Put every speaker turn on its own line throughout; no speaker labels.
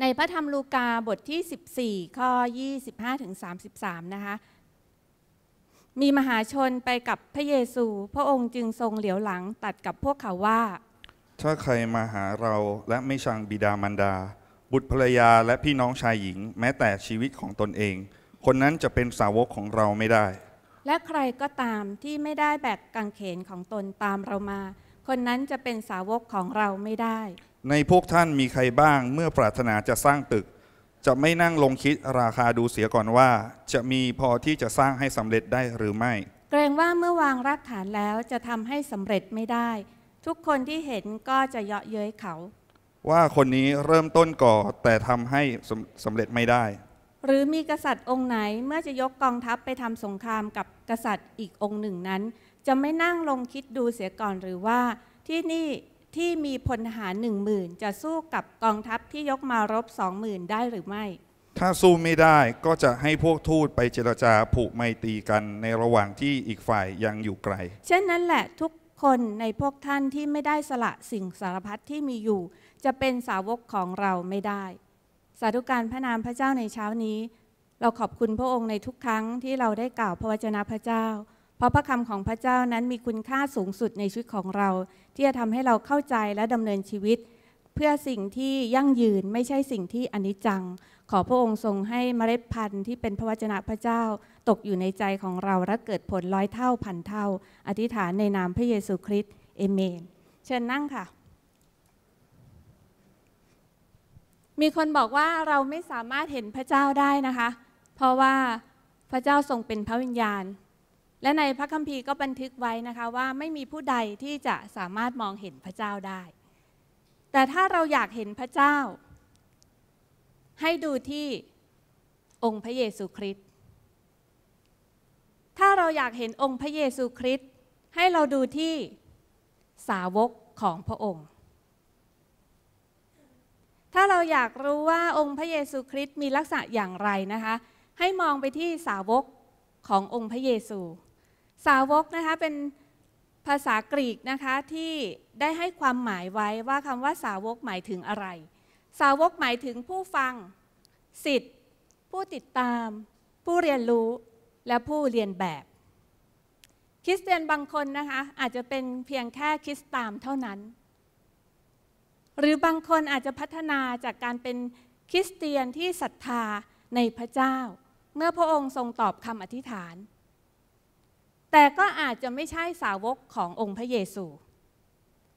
ในพระธรรมลูกาบทที่14ข้อ25ถึง33นะคะมีมหาชนไปกับพระเยซู พระองค์จึงทรงเหลียวหลังตัดกับพวกเขาว่า ถ้าใครมาหาเราและไม่ชังบิดามารดา บุตรภรรยาและพี่น้องชายหญิงแม้แต่ชีวิตของตนเอง คนนั้นจะเป็นสาวกของเราไม่ได้ และใครก็ตามที่ไม่ได้แบกกางเขนของตนตามเรามา คนนั้นจะเป็นสาวกของเราไม่ได้ในพวกท่านมีใครบ้าง เมื่อปรารถนาจะสร้างตึก จะไม่นั่งลงคิดราคาดูเสียก่อนว่า จะมีพอที่จะสร้างให้สำเร็จได้หรือไม่ เกรงว่าเมื่อวางรากฐานแล้วจะทำให้สำเร็จไม่ได้ ทุกคนที่เห็นก็จะเยาะเย้ยเขา ว่าคนนี้เริ่มต้นก่อแต่ทำให้สำสำเร็จไม่ได้ หรือมีกษัตริย์องค์ไหนเมื่อจะยกกองทัพไปทำสงครามกับกษัตริย์อีกองค์หนึ่งนั้น จะไม่นั่งลงคิดดูเสียก่อนหรือว่า ที่นี่ที่มีพลทหารหนึ่งหมื่นจะสู้กับกองทัพที่ยกมารบสองหมื่นได้หรือไม่ ถ้าสู้ไม่ได้ก็จะให้พวกทูตไปเจรจาผูกไมตรีกันในระหว่างที่อีกฝ่ายยังอยู่ไกล เช่นนั้นแหละทุกคนในพวกท่านที่ไม่ได้สละสิ่งสารพัดที่มีอยู่ จะเป็นสาวกของเราไม่ได้ สาธุการพระนามพระเจ้าในเช้านี้ เราขอบคุณพระองค์ในทุกครั้งที่เราได้กล่าวพระวจนะพระเจ้าพราะพระคำของพระเจ้านั้นมีคุณค่าสูงสุดในชีวิตของเรา ที่จะทำให้เราเข้าใจและดำเนินชีวิต เพื่อสิ่งที่ยั่งยืนไม่ใช่สิ่งที่อนิจจังขอพระองค์ทรงให้เมล็ดพันธุ์ที่เป็นพระวจนะพระเจ้า ตกอยู่ในใจของเราและเกิดผลร้อยเท่าพันเท่า อธิษฐานในนามพระเยซูคริสต์เอเมน เชิญนั่งค่ะ มีคนบอกว่าเราไม่สามารถเห็นพระเจ้าได้นะคะ เพราะว่าพระเจ้าทรงเป็นพระวิญญาณและในพระคัมภีร์ก็บันทึกไว้นะคะว่าไม่มีผู้ใดที่จะสามารถมองเห็นพระเจ้าได้ แต่ถ้าเราอยากเห็นพระเจ้า ให้ดูที่องค์พระเยซูคริสต์ถ้าเราอยากเห็นองค์พระเยซูคริสต์ให้เราดูที่สาวกของพระองค์ ถ้าเราอยากรู้ว่าองค์พระเยซูคริสต์มีลักษณะอย่างไรนะคะ ให้มองไปที่สาวกขององค์พระเยซูสาวกนะคะเป็นภาษากรีกนะคะที่ได้ให้ความหมายไว้ว่าคำว่าสาวกหมายถึงอะไร สาวกหมายถึงผู้ฟังสิทธิ์ผู้ติดตาม ผู้เรียนรู้และผู้เรียนแบบ คริสเตียนบางคนนะคะอาจจะเป็นเพียงแค่คริสตามเท่านั้น หรือบางคนอาจจะพัฒนาจากการเป็นคริสเตียนที่ศรัทธาในพระเจ้า เมื่อพระองค์ทรงตอบคำอธิษฐานแต่ก็อาจจะไม่ใช่สาวกขององค์พระเยซู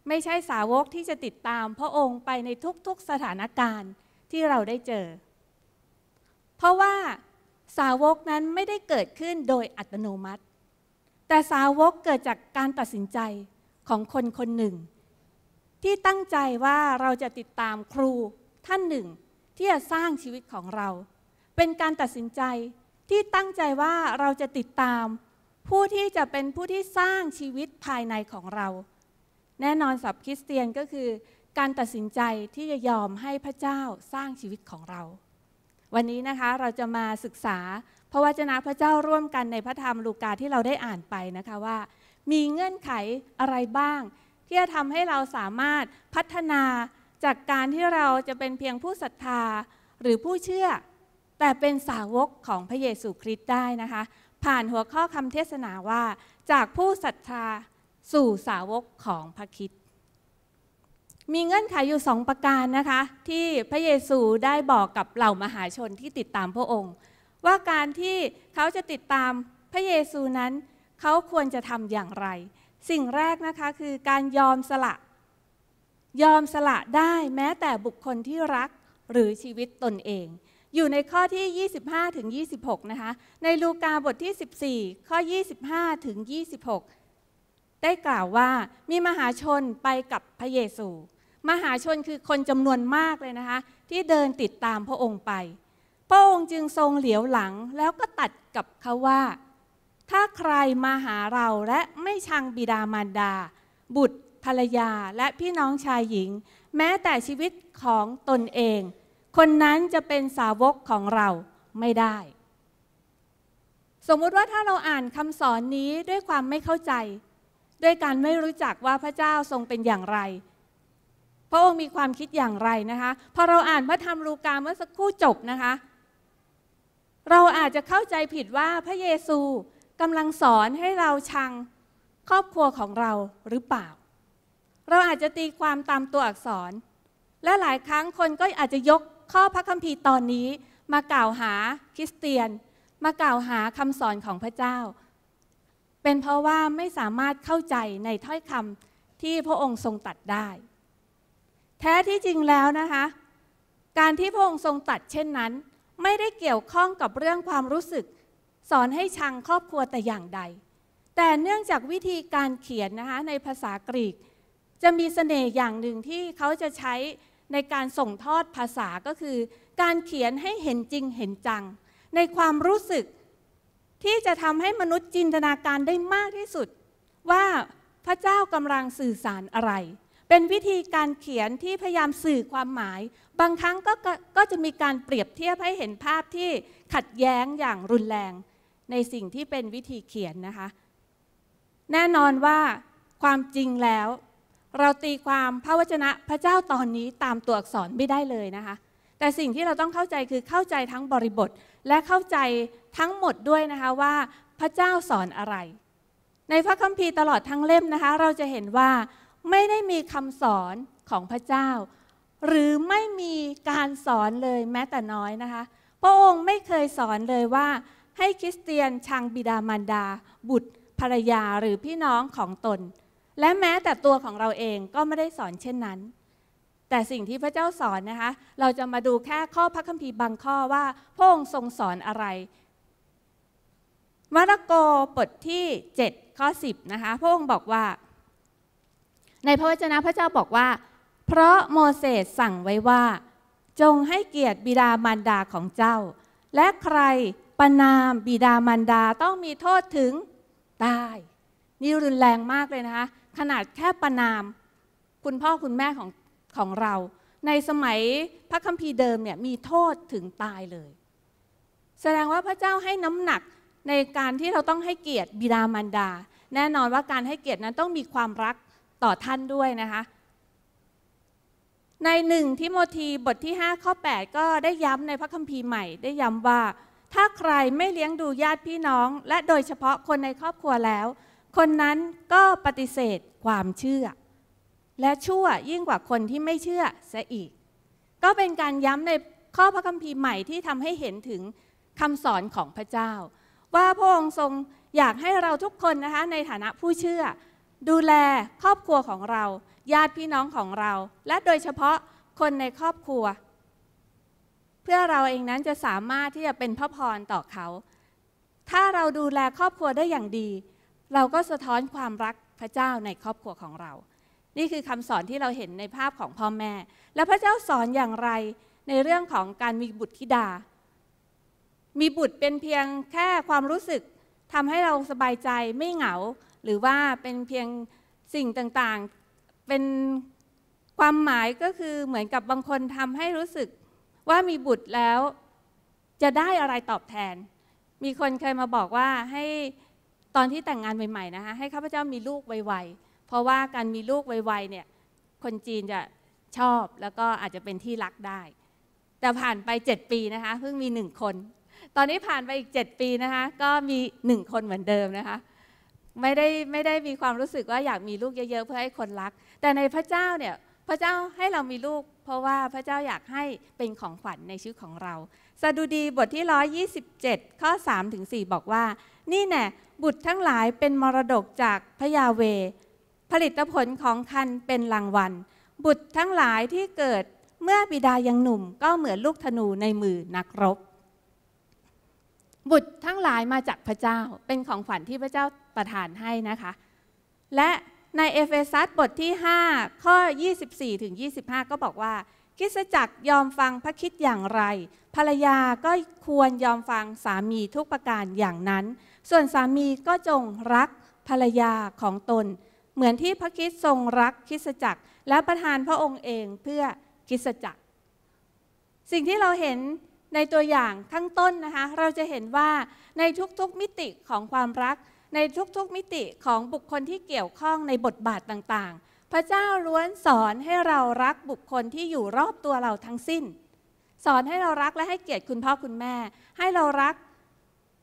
ไม่ใช่สาวกที่จะติดตามพระองค์ไปในทุกๆสถานการณ์ที่เราได้เจอ เพราะว่าสาวกนั้นไม่ได้เกิดขึ้นโดยอัตโนมัติ แต่สาวกเกิดจากการตัดสินใจของคนคนหนึ่ง ที่ตั้งใจว่าเราจะติดตามครูท่านหนึ่ง ที่จะสร้างชีวิตของเรา เป็นการตัดสินใจที่ตั้งใจว่าเราจะติดตามผู้ที่จะเป็นผู้ที่สร้างชีวิตภายในของเรา แน่นอนสับคริสเตียนก็คือการตัดสินใจที่จะยอมให้พระเจ้าสร้างชีวิตของเรา วันนี้นะคะเราจะมาศึกษาพระวจนะพระเจ้าร่วมกันในพระธรรมลูกาที่เราได้อ่านไปนะคะว่า มีเงื่อนไขอะไรบ้าง ที่จะทำให้เราสามารถพัฒนาจากการที่เราจะเป็นเพียงผู้ศรัทธาหรือผู้เชื่อ แต่เป็นสาวกของพระเยซูคริสต์ได้นะคะผ่านหัวข้อคำเทศนาว่า จากผู้ศรัทธาสู่สาวกของพระคิดมีเงื่อนไขอยู่สองประการนะคะ ที่พระเยซูได้บอกกับเหล่ามหาชนที่ติดตามพระองค์ ว่าการที่เขาจะติดตามพระเยซูนั้น เขาควรจะทำอย่างไร สิ่งแรกนะคะคือการยอมสละ ยอมสละได้แม้แต่บุคคลที่รักหรือชีวิตตนเองอยู่ในข้อที่ 25 ถึง 26 นะคะ ในลูกาบทที่ 14 ข้อ 25 ถึง 26 ได้กล่าวว่ามีมหาชนไปกับพระเยซูมหาชนคือคนจำนวนมากเลยนะคะ ที่เดินติดตามพระองค์ไป พระองค์จึงทรงเหลียวหลังแล้วก็ตัดกับเขาว่า ถ้าใครมาหาเราและไม่ชังบิดามารดา บุตรภรรยา และพี่น้องชายหญิง แม้แต่ชีวิตของตนเองคนนั้นจะเป็นสาวกของเราไม่ได้ สมมุติว่าถ้าเราอ่านคำสอนนี้ด้วยความไม่เข้าใจ ด้วยการไม่รู้จักว่าพระเจ้าทรงเป็นอย่างไร พระองค์มีความคิดอย่างไรนะคะ พอเราอ่านพระธรรมลูกาเมื่อสักครู่จบนะคะ เราอาจจะเข้าใจผิดว่าพระเยซูกำลังสอนให้เราชังครอบครัวของเราหรือเปล่า เราอาจจะตีความตามตัวอักษร และหลายครั้งคนก็อาจจะยกข้อพระคัมภีร์ตอนนี้มากล่าวหาคริสเตียน มากล่าวหาคำสอนของพระเจ้า เป็นเพราะว่าไม่สามารถเข้าใจในถ้อยคำที่พระองค์ทรงตัดได้ แท้ที่จริงแล้วนะคะการที่พระองค์ทรงตัดเช่นนั้น ไม่ได้เกี่ยวข้องกับเรื่องความรู้สึก สอนให้ชังครอบครัวแต่อย่างใด แต่เนื่องจากวิธีการเขียนนะคะในภาษากรีกจะมีเสน่ห์อย่างหนึ่งที่เขาจะใช้ในการส่งทอดภาษาก็คือ การเขียนให้เห็นจริงเห็นจัง ในความรู้สึกที่จะทำให้มนุษย์จินตนาการได้มากที่สุด ว่าพระเจ้ากำลังสื่อสารอะไร เป็นวิธีการเขียนที่พยายามสื่อความหมาย บางครั้งก็ก็จะมีการเปรียบเทียบให้เห็นภาพที่ขัดแย้งอย่างรุนแรง ในสิ่งที่เป็นวิธีเขียนนะคะ แน่นอนว่าความจริงแล้วเราตีความพระวจนะพระเจ้าตอนนี้ตามตัวอักษรไม่ได้เลยนะคะแต่สิ่งที่เราต้องเข้าใจคือเข้าใจทั้งบริบทและเข้าใจทั้งหมดด้วยนะคะว่าพระเจ้าสอนอะไร ในพระคัมภีร์ตลอดทั้งเล่มนะคะเราจะเห็นว่าไม่ได้มีคำสอนของพระเจ้า หรือไม่มีการสอนเลยแม้แต่น้อยนะคะพระองค์ไม่เคยสอนเลยว่า ให้คริสเตียนชังบิดามารดา บุตรภรรยา หรือพี่น้องของตนและแม้แต่ตัวของเราเองก็ไม่ได้สอนเช่นนั้น แต่สิ่งที่พระเจ้าสอนนะคะ เราจะมาดูแค่ข้อพระคัมภีร์บางข้อว่าพระองค์ทรงสอนอะไรมาระโกบทที่ 7ข้อ10นะคะพระองค์บอกว่า ในพระวจนะพระเจ้าบอกว่า เพราะโมเสสสั่งไว้ว่า จงให้เกียรติบิดามารดาของเจ้า และใครประนามบิดามารดาต้องมีโทษถึงตาย นี่รุนแรงมากเลยนะคะขนาดแค่ประนามคุณพ่อคุณแม่ของของเรา ในสมัยพระคัมภีร์เดิมเนี่ยมีโทษถึงตายเลย แสดงว่าพระเจ้าให้น้ำหนักในการที่เราต้องให้เกียรติบิดามารดา แน่นอนว่าการให้เกียรตินั้นต้องมีความรักต่อท่านด้วยนะคะในหนึ่งทิโมธีบทที่ 5 ข้อ 8 ก็ได้ย้ำในพระคัมภีร์ใหม่ ได้ย้ำว่าถ้าใครไม่เลี้ยงดูญาติพี่น้อง และโดยเฉพาะคนในครอบครัวแล้วคนนั้นก็ปฏิเสธความเชื่อ และชั่วยิ่งกว่าคนที่ไม่เชื่อเสียอีก ก็เป็นการย้ำในข้อพระคัมภีร์ใหม่ที่ทำให้เห็นถึงคำสอนของพระเจ้า ว่าพระองค์ทรงอยากให้เราทุกคนนะคะในฐานะผู้เชื่อ ดูแลครอบครัวของเราญาติพี่น้องของเรา และโดยเฉพาะคนในครอบครัว เพื่อเราเองนั้นจะสามารถที่จะเป็นพระพรต่อเขา ถ้าเราดูแลครอบครัวได้อย่างดีเราก็สะท้อนความรักพระเจ้าในครอบครัวของเรา นี่คือคำสอนที่เราเห็นในภาพของพ่อแม่ และพระเจ้าสอนอย่างไรในเรื่องของการมีบุตรธิดา มีบุตรเป็นเพียงแค่ความรู้สึกทำให้เราสบายใจไม่เหงา หรือว่าเป็นเพียงสิ่งต่างๆ เป็นความหมายก็คือเหมือนกับบางคนทำให้รู้สึก ว่ามีบุตรแล้วจะได้อะไรตอบแทน มีคนเคยมาบอกว่าให้ตอนที่แต่งงานใหม่ๆนะคะให้ข้าพเจ้ามีลูกไวๆเพราะว่าการมีลูกไวๆเนี่ยคนจีนจะชอบแล้วก็อาจจะเป็นที่รักได้ แต่ผ่านไป 7 ปีนะคะเพิ่งมี 1 คน ตอนนี้ผ่านไปอีก 7 ปีนะคะก็มี 1 คนเหมือนเดิมนะคะไม่ได้ไม่ได้มีความรู้สึกว่าอยากมีลูกเยอะๆเพื่อให้คนรักแต่ในพระเจ้าเนี่ยพระเจ้าให้เรามีลูกเพราะว่าพระเจ้าอยากให้เป็นของขวัญในชีวิตของเราสดุดีบทที่127ข้อ3ถึง4บอกว่านี่แน่บุตรทั้งหลายเป็นมรดกจากพระยาเว ผลิตผลของคันเป็นรางวัล บุตรทั้งหลายที่เกิดเมื่อบิดายังหนุ่มก็เหมือนลูกธนูในมือนักรบบุตรทั้งหลายมาจากพระเจ้าเป็นของขวัญที่พระเจ้าประทานให้นะคะ และในเอเฟซัสบทที่5ข้อ 24ถึง25 ก็บอกว่าคิสจักรยอมฟังพระคิดอย่างไร ภรรยาก็ควรยอมฟังสามีทุกประการอย่างนั้นส่วนสามีก็จงรักภรรยาของตนเหมือนที่พระคิดทรงรักคิสจักรและประทานพระองค์เองเพื่อคิสจักรสิ่งที่เราเห็นในตัวอย่างข้างต้นนะคะเราจะเห็นว่าในทุกๆมิติของความรักในทุกๆมิติของบุคคลที่เกี่ยวข้องในบทบาทต่าง ๆ พระเจ้าล้วนสอนให้เรารักบุคคลที่อยู่รอบตัวเราทั้งสิ้น สอนให้เรารักและให้เกียรติคุณพ่อคุณแม่ ให้เรารัก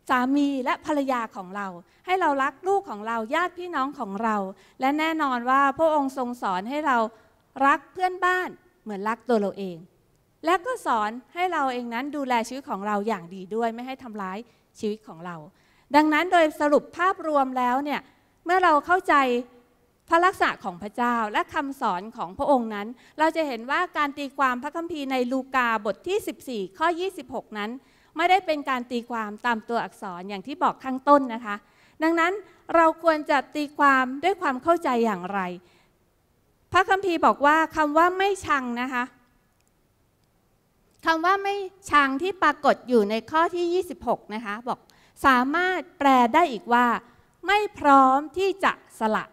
สามีและภรรยาของเรา ให้เรารัก ลูกของเราญาติพี่น้องของเรา และแน่นอนว่าพระองค์ทรงสอนให้เรารักเพื่อนบ้านเหมือนรักตัวเราเอง และก็สอนให้เราเองนั้นดูแลชีวิตของเราอย่างดีด้วย ไม่ให้ทำร้ายชีวิตของเรา ดังนั้นโดยสรุปภาพรวมแล้วเนี่ยเมื่อเราเข้าใจพระลักษณะของพระเจ้าและคำสอนของพระองค์นั้น เราจะเห็นว่าการตีความพระคัมภีร์ในลูกาบทที่ 14ข้อ26 นั้นไม่ได้เป็นการตีความตามตัวอักษรอย่างที่บอกข้างต้นนะคะ ดังนั้นเราควรจะตีความด้วยความเข้าใจอย่างไร พระคัมภีร์บอกว่าคำว่าไม่ชังนะคะคำว่าไม่ชังที่ปรากฏอยู่ในข้อที่ 26นะคะบอกสามารถแปลได้อีกว่า ไม่พร้อมที่จะสละ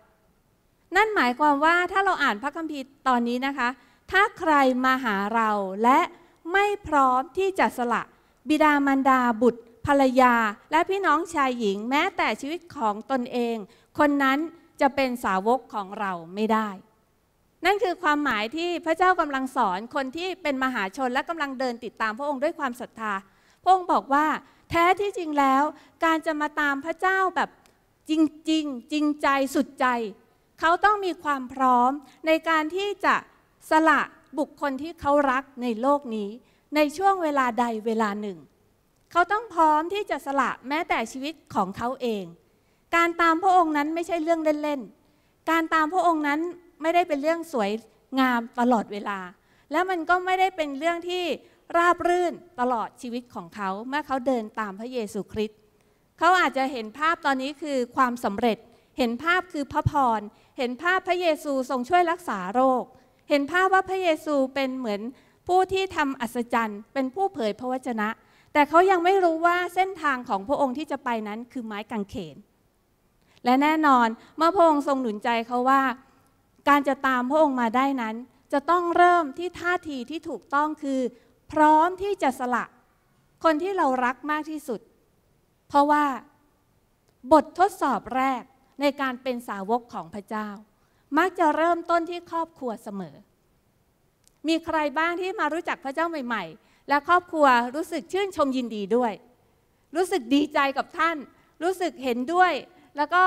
นั่นหมายความว่าถ้าเราอ่านพระคัมภีร์ตอนนี้นะคะ ถ้าใครมาหาเราและไม่พร้อมที่จะสละบิดามารดาบุตรภรรยา และพี่น้องชายหญิงแม้แต่ชีวิตของตนเอง คนนั้นจะเป็นสาวกของเราไม่ได้ นั่นคือความหมายที่พระเจ้ากำลังสอนคนที่เป็นมหาชนและกำลังเดินติดตามพระองค์ด้วยความศรัทธาพระองค์บอกว่าแท้ที่จริงแล้วการจะมาตามพระเจ้าแบบจริงจริงจริงใจสุดใจ เขาต้องมีความพร้อมในการที่จะสละบุคคลที่เขารักในโลกนี้ในช่วงเวลาใดเวลาหนึ่ง เขาต้องพร้อมที่จะสละแม้แต่ชีวิตของเขาเอง การตามพระองค์นั้นไม่ใช่เรื่องเล่น ๆ การตามพระองค์นั้นไม่ได้เป็นเรื่องสวยงามตลอดเวลา และมันก็ไม่ได้เป็นเรื่องที่ราบรื่นตลอดชีวิตของเขาเมื่อเขาเดินตามพระเยซูคริสต์เขาอาจจะเห็นภาพตอนนี้คือความสำเร็จ เห็นภาพคือพระพรเห็นภาพพระเยซูทรงช่วยรักษาโรค เห็นภาพว่าพระเยซูเป็นเหมือนผู้ที่ทำอัศจรรย์เป็นผู้เผยพระวจนะ แต่เขายังไม่รู้ว่าเส้นทางของพระองค์ที่จะไปนั้นคือไม้กางเขนและแน่นอน เมื่อพระองค์ทรงหนุนใจเขาว่าการจะตามพระองค์มาได้นั้น จะต้องเริ่มที่ท่าทีที่ถูกต้องคือ พร้อมที่จะสละ คนที่เรารักมากที่สุด เพราะว่าบททดสอบแรกในการเป็นสาวกของพระเจ้า มักจะเริ่มต้นที่ครอบครัวเสมอมีใครบ้างที่มารู้จักพระเจ้าใหม่ ๆ และครอบครัวรู้สึกชื่นชมยินดีด้วย รู้สึกดีใจกับท่าน รู้สึกเห็นด้วย แล้วก็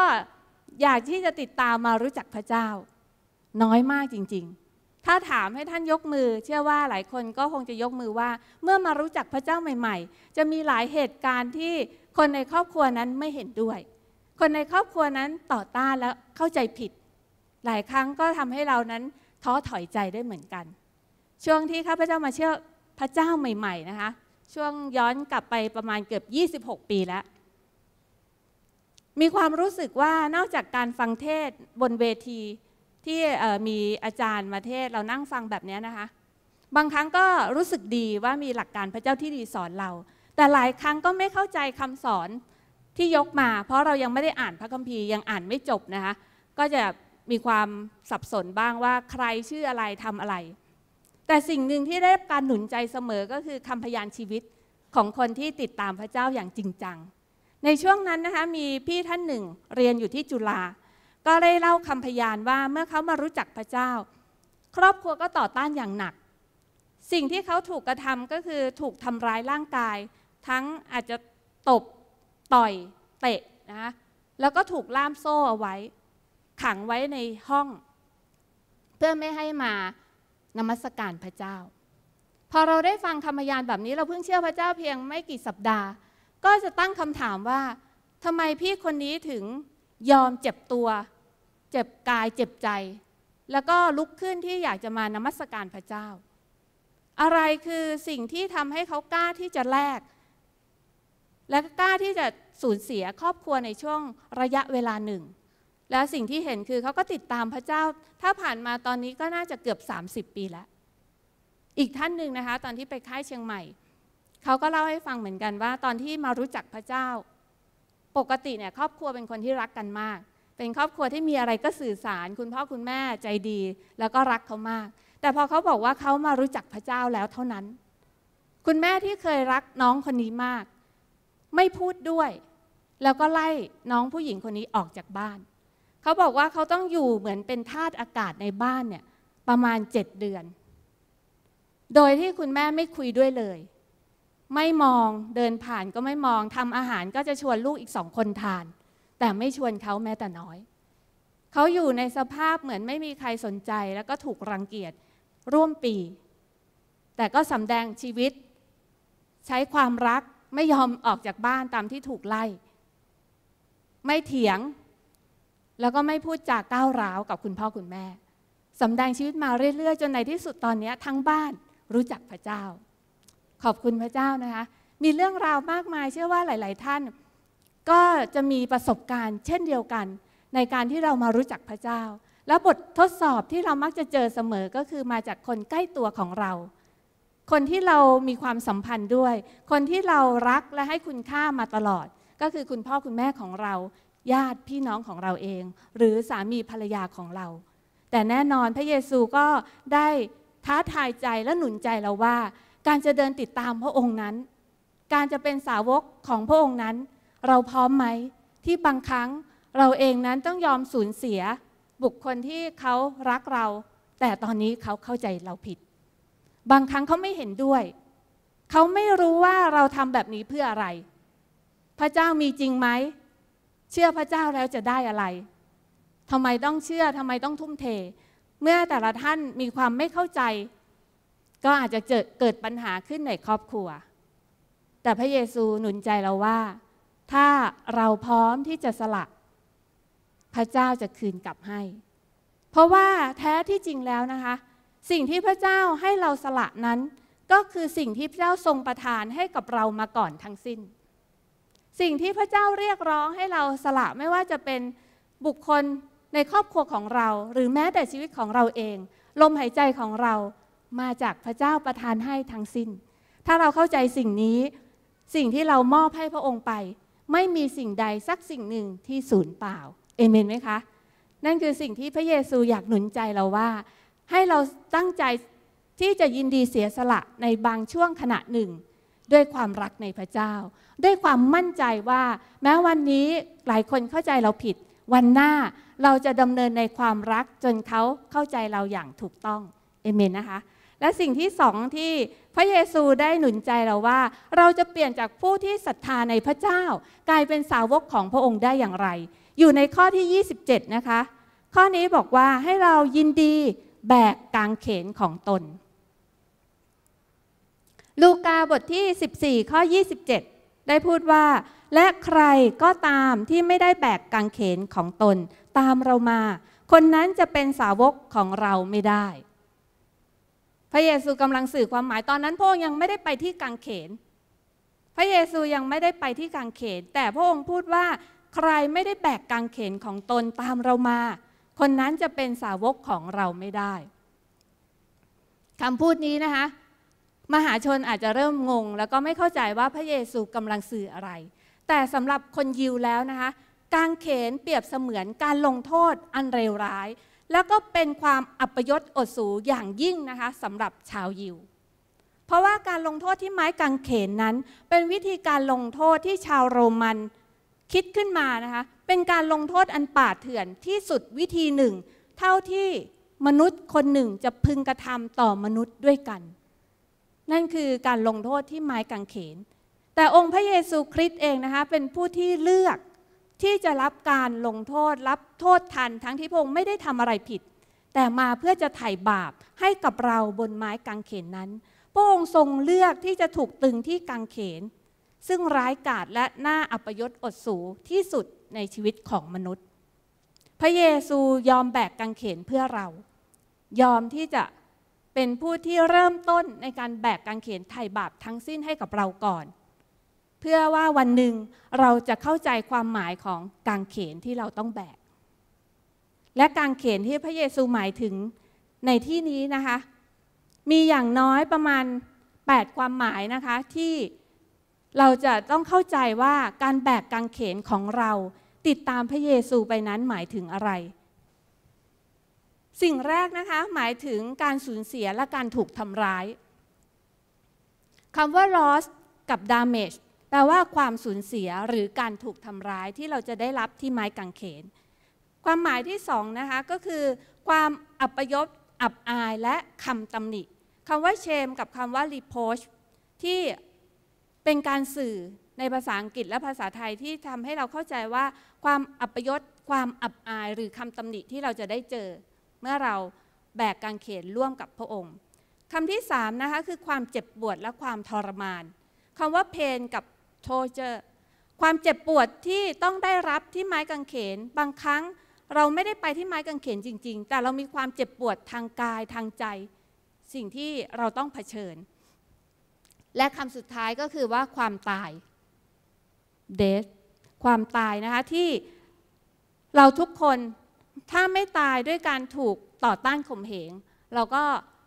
อยากที่จะติดตามมารู้จักพระเจ้า น้อยมากจริงๆ ถ้าถามให้ท่านยกมือ เชื่อว่าหลายคนก็คงจะยกมือว่า เมื่อมารู้จักพระเจ้าใหม่ๆ จะมีหลายเหตุการณ์ที่คนในครอบครัวนั้นไม่เห็นด้วย คนในครอบครัวนั้นต่อต้านและเข้าใจผิด หลายครั้งก็ทำให้เรานั้นท้อถอยใจได้เหมือนกันช่วงที่ข้าพเจ้ามาเชื่อพระเจ้าใหม่ๆนะคะ ช่วงย้อนกลับไปประมาณเกือบ 26 ปีแล้ว มีความรู้สึกว่านอกจากการฟังเทศบนเวที ที่มีอาจารย์มาเทศเรานั่งฟังแบบนี้นะคะ บางครั้งก็รู้สึกดีว่ามีหลักการพระเจ้าที่ดีสอนเรา แต่หลายครั้งก็ไม่เข้าใจคำสอนที่ยกมา เพราะเรายังไม่ได้อ่านพระคัมภีร์ยังอ่านไม่จบนะคะ ก็จะมีความสับสนบ้างว่าใครชื่ออะไรทำอะไรแต่สิ่งหนึ่งที่ได้รับการหนุนใจเสมอ ก็คือคำพยานชีวิตของคนที่ติดตามพระเจ้าอย่างจริงจัง ในช่วงนั้นนะคะ มีพี่ท่านหนึ่ง เรียนอยู่ที่จุฬา ก็ได้เล่าคำพยานว่าเมื่อเขามารู้จักพระเจ้า ครอบครัวก็ต่อต้านอย่างหนัก สิ่งที่เขาถูกกระทำก็คือถูกทำร้ายร่างกาย ทั้งอาจจะตบ ต่อย เตะนะแล้วก็ถูกล่ามโซ่เอาไว้ ขังไว้ในห้อง เพื่อไม่ให้มานมัสการพระเจ้าพอเราได้ฟังคำพยานแบบนี้ เราเพิ่งเชื่อพระเจ้าเพียงไม่กี่สัปดาห์ ก็จะตั้งคำถามว่าทำไมพี่คนนี้ถึงยอมเจ็บตัว เจ็บกายเจ็บใจ แล้วก็ลุกขึ้นที่อยากจะมานมัสการพระเจ้า อะไรคือสิ่งที่ทำให้เขากล้าที่จะแลกและกล้าที่จะสูญเสียครอบครัวในช่วงระยะเวลาหนึ่งแล้วสิ่งที่เห็นคือเขาก็ติดตามพระเจ้า ถ้าผ่านมาตอนนี้ก็น่าจะเกือบ30ปีแล้ว อีกท่านหนึ่งนะคะ ตอนที่ไปค่ายเชียงใหม่ เขาก็เล่าให้ฟังเหมือนกันว่า ตอนที่มารู้จักพระเจ้า ปกติเนี่ยครอบครัวเป็นคนที่รักกันมาก เป็นครอบครัวที่มีอะไรก็สื่อสาร คุณพ่อคุณแม่ใจดี แล้วก็รักเขามาก แต่พอเขาบอกว่าเขามารู้จักพระเจ้าแล้วเท่านั้น คุณแม่ที่เคยรักน้องคนนี้มาก ไม่พูดด้วย แล้วก็ไล่น้องผู้หญิงคนนี้ออกจากบ้านเขาบอกว่าเขาต้องอยู่เหมือนเป็นธาตุอากาศในบ้านเนี่ยประมาณเจ็ดเดือน โดยที่คุณแม่ไม่คุยด้วยเลย ไม่มองเดินผ่านก็ไม่มองทำอาหารก็จะชวนลูกอีกสองคนทาน แต่ไม่ชวนเขาแม้แต่น้อยเขาอยู่ในสภาพเหมือนไม่มีใครสนใจแล้วก็ถูกรังเกียจร่วมปี แต่ก็สำแดงชีวิต ใช้ความรักไม่ยอมออกจากบ้านตามที่ถูกไล่ ไม่เถียงแล้วก็ไม่พูดจากก้าวร้าวกับคุณพ่อคุณแม่สำแดงชีวิตมาเรื่อย ๆจนในที่สุดตอนนี้ทั้งบ้านรู้จักพระเจ้า ขอบคุณพระเจ้านะคะมีเรื่องราวมากมายเชื่อว่าหลาย ๆ ท่าน ก็จะมีประสบการณ์เช่นเดียวกัน ในการที่เรามารู้จักพระเจ้า และบททดสอบที่เรามักจะเจอเสมอก็คือมาจากคนใกล้ตัวของเรา คนที่เรามีความสัมพันธ์ด้วย คนที่เรารักและให้คุณค่ามาตลอด ก็คือคุณพ่อคุณแม่ของเราญาติพี่น้องของเราเอง หรือสามีภรรยาของเรา แต่แน่นอนพระเยซูก็ได้ท้าทายใจและหนุนใจเราว่า การจะเดินติดตามพระองค์นั้น การจะเป็นสาวกของพระองค์นั้น เราพร้อมไหมที่บางครั้งเราเองนั้นต้องยอมสูญเสีย บุคคลที่เขารักเรา แต่ตอนนี้เขาเข้าใจเราผิด บางครั้งเขาไม่เห็นด้วย เขาไม่รู้ว่าเราทำแบบนี้เพื่ออะไร พระเจ้ามีจริงไหมเชื่อพระเจ้าแล้วจะได้อะไรทำไมต้องเชื่อทำไมต้องทุ่มเท เมื่อแต่ละท่านมีความไม่เข้าใจ ก็อาจจะเกิดปัญหาขึ้นในครอบครัว แต่พระเยซูหนุนใจเราว่า ถ้าเราพร้อมที่จะสละ พระเจ้าจะคืนกลับให้ เพราะว่าแท้ที่จริงแล้วนะคะ สิ่งที่พระเจ้าให้เราสละนั้น ก็คือสิ่งที่พระเจ้าทรงประทานให้กับเรามาก่อนทั้งสิ้นสิ่งที่พระเจ้าเรียกร้องให้เราสละไม่ว่าจะเป็นบุคคลในครอบครัวของเรา หรือแม้แต่ชีวิตของเราเอง ลมหายใจของเรามาจากพระเจ้าประทานให้ทั้งสิน้น ถ้าเราเข้าใจสิ่งนี้สิ่งที่เรามอบให้พระองค์ไป ไม่มีสิ่งใดสักสิ่งหนึ่งที่สูญเปล่าเอเมนไหมคะนั่นคือสิ่งที่พระเยซูอยากหนุนใจเราว่า ให้เราตั้งใจที่จะยินดีเสียสละในบางช่วงขณะหนึ่ง ด้วยความรักในพระเจ้าด้วยความมั่นใจว่าแม้วันนี้หลายคนเข้าใจเราผิด วันหน้าเราจะดำเนินในความรักจนเขาเข้าใจเราอย่างถูกต้องเอเมนนะคะและสิ่งที่สองที่พระเยซูได้หนุนใจเราว่าเราจะเปลี่ยนจากผู้ที่ศรัทธาในพระเจ้ากลายเป็นสาวกของพระองค์ได้อย่างไร อยู่ในข้อที่ 27นะคะข้อนี้บอกว่าให้เรายินดีแบกกางเขนของตน ลูกาบทที่ 14 ข้อ 27ได้พูดว่า และใครก็ตามที่ไม่ได้แบกกางเขนของตนตามเรามา คนนั้นจะเป็นสาวกของเราไม่ได้ พระเยซูกำลังสื่อความหมายตอนนั้นพระองค์ยังไม่ได้ไปที่กางเขน พระเยซูยังไม่ได้ไปที่กางเขนแต่พระองค์พูดว่า ใครไม่ได้แบกกางเขนของตนตามเรามา คนนั้นจะเป็นสาวกของเราไม่ได้คำพูดนี้นะคะมหาชนอาจจะเริ่มงง แล้วก็ไม่เข้าใจว่าพระเยซูกำลังสื่ออะไร แต่สำหรับคนยิวแล้วนะคะกางเขนเปรียบเสมือนการลงโทษอันเลวร้าย แล้วก็เป็นความอัปยศอดสูอย่างยิ่งนะคะสำหรับชาวยิว เพราะว่าการลงโทษที่ไม้กางเขนนั้น เป็นวิธีการลงโทษที่ชาวโรมันคิดขึ้นมานะคะเป็นการลงโทษอันป่าเถื่อนที่สุดวิธีหนึ่ง เท่าที่มนุษย์คนหนึ่งจะพึงกระทำต่อมนุษย์ด้วยกันนั่นคือการลงโทษที่ไม้กางเขน แต่องค์พระเยซูคริสต์เองนะคะเป็นผู้ที่เลือกที่จะรับการลงโทษรับโทษทันทั้งที่พระองค์ไม่ได้ทำอะไรผิด แต่มาเพื่อจะไถ่บาปให้กับเราบนไม้กางเขนนั้น พระองค์ทรงเลือกที่จะถูกตึงที่กางเขน ซึ่งร้ายกาจและน่าอัปยศอดสูที่สุดในชีวิตของมนุษย์ พระเยซูยอมแบกกางเขนเพื่อเรา ยอมที่จะเป็นผู้ที่เริ่มต้นในการแบกการเขนไถ่บาปทั้งสิ้นให้กับเราก่อน เพื่อว่าวันหนึ่งเราจะเข้าใจความหมายของกางเขนที่เราต้องแบกและกางเขนที่พระเยซูหมายถึงในที่นี้นะคะ มีอย่างน้อยประมาณ 8 ความหมายนะคะที่เราจะต้องเข้าใจว่าการแบกกางเขนของเราติดตามพระเยซูไปนั้นหมายถึงอะไรสิ่งแรกนะคะหมายถึงการสูญเสียและการถูกทำร้ายคำว่า loss กับ damage แปลว่าความสูญเสียหรือการถูกทำร้ายที่เราจะได้รับที่ไม้กางเขนความหมายที่สองนะคะก็คือความอับยศอับอาย และคำตำหนิคำว่า shame กับคำว่า reproach ที่เป็นการสื่อในภาษาอังกฤษและภาษาไทยที่ทำให้เราเข้าใจว่า ความอับยศความอับอาย หรือคำตำหนิที่เราจะได้เจอเมื่อเราแบกกางเขนร่วมกับพระองค์คำที่3นะคะคือความเจ็บปวดและความทรมานคำว่าเพนกับโทเจอร์ความเจ็บปวดที่ต้องได้รับที่ไม้กางเขนบางครั้งเราไม่ได้ไปที่ไม้กางเขนจริงๆ แต่เรามีความเจ็บปวดทางกายทางใจ สิ่งที่เราต้องเผชิญ และคำสุดท้ายก็คือว่าความตาย death ความตายนะคะที่เราทุกคนถ้าไม่ตายด้วยการถูกต่อต้านข่มเหงเราก็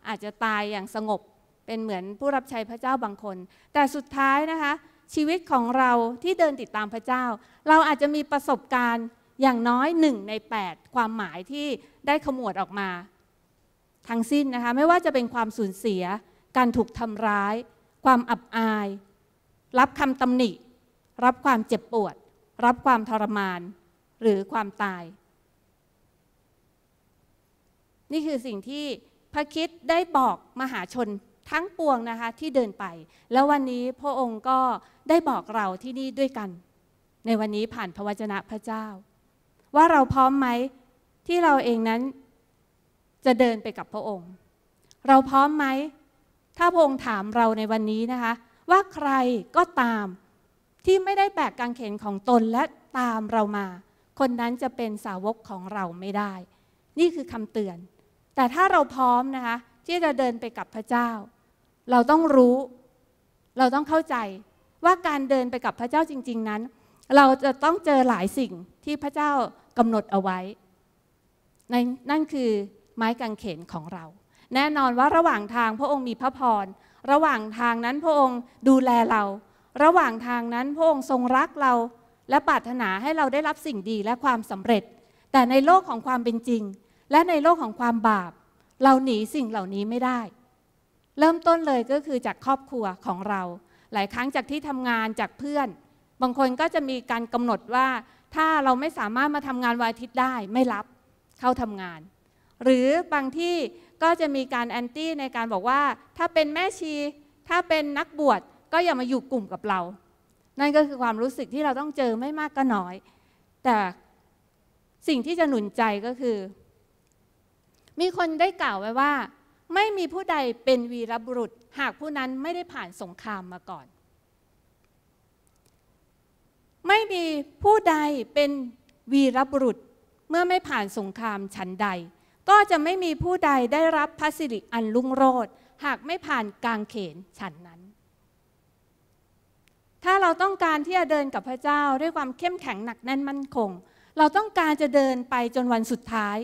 อาจจะตายอย่างสงบเป็นเหมือนผู้รับใช้พระเจ้าบางคน แต่สุดท้ายนะคะ ชีวิตของเราที่เดินติดตามพระเจ้า เราอาจจะมีประสบการณ์อย่างน้อยหนึ่งใน 8 ความหมายที่ได้ขมวดออกมา ทั้งสิ้นนะคะไม่ว่าจะเป็นความสูญเสีย การถูกทำร้าย ความอับอาย รับคำตำหนิ รับความเจ็บปวด รับความทรมาน หรือความตายนี่คือสิ่งที่พระคิดได้บอกมหาชนทั้งปวงนะคะที่เดินไป แล้ววันนี้พระองค์ก็ได้บอกเราที่นี่ด้วยกัน ในวันนี้ผ่านพระวจนะพระเจ้า ว่าเราพร้อมไหมที่เราเองนั้นจะเดินไปกับพระองค์ เราพร้อมไหมถ้าพระองค์ถามเราในวันนี้นะคะว่าใครก็ตามที่ไม่ได้แบกกางเขนของตนและตามเรามา คนนั้นจะเป็นสาวกของเราไม่ได้ นี่คือคำเตือนแต่ถ้าเราพร้อมนะคะที่จะเดินไปกับพระเจ้า เราต้องรู้ เราต้องเข้าใจว่าการเดินไปกับพระเจ้าจริง ๆนั้น เราจะต้องเจอหลายสิ่งที่พระเจ้ากำหนดเอาไว้นนั่นคือไม้กางเขนของเรา แน่นอนว่าระหว่างทางพระองค์มีพระพรระหว่างทางนั้นพระองค์ดูแลเรา ระหว่างทางนั้นพระองค์ทรงรักเรา และปรารถนาให้เราได้รับสิ่งดีและความสำเร็จ แต่ในโลกของความเป็นจริงและในโลกของความบาปเราหนีสิ่งเหล่านี้ไม่ได้ เริ่มต้นเลยก็คือจากครอบครัวของเรา หลายครั้งจากที่ทำงานจากเพื่อน บางคนก็จะมีการกำหนดว่า ถ้าเราไม่สามารถมาทำงานวันอาทิตย์ได้ไม่รับ เข้าทำงาน หรือบางที่ก็จะมีการแอนตี้ในการบอกว่าถ้าเป็นแม่ชีถ้าเป็นนักบวชก็อย่ามาอยู่กลุ่มกับเรา นั่นก็คือความรู้สึกที่เราต้องเจอไม่มากก็น้อย แต่สิ่งที่จะหนุนใจก็คือมีคนได้กล่าวไว้ว่า ไม่มีผู้ใดเป็นวีรบุรุษ หากผู้นั้นไม่ได้ผ่านสงครามมาก่อน ไม่มีผู้ใดเป็นวีรบุรุษเมื่อไม่ผ่านสงครามชั้นใด ก็จะไม่มีผู้ใดได้รับพระสิริอันลุ่งโรดหากไม่ผ่านกลางเขนชั้นนั้น ถ้าเราต้องการที่จะเดินกับพระเจ้าด้วยความเข้มแข็งหนักแน่นมั่นคง เราต้องการจะเดินไปจนวันสุดท้าย